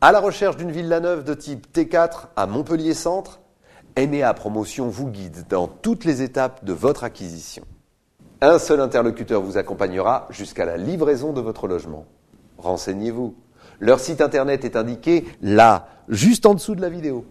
À la recherche d'une villa neuve de type T4 à Montpellier-Centre, NEA Promotion vous guide dans toutes les étapes de votre acquisition. Un seul interlocuteur vous accompagnera jusqu'à la livraison de votre logement. Renseignez-vous. Leur site internet est indiqué là, juste en dessous de la vidéo.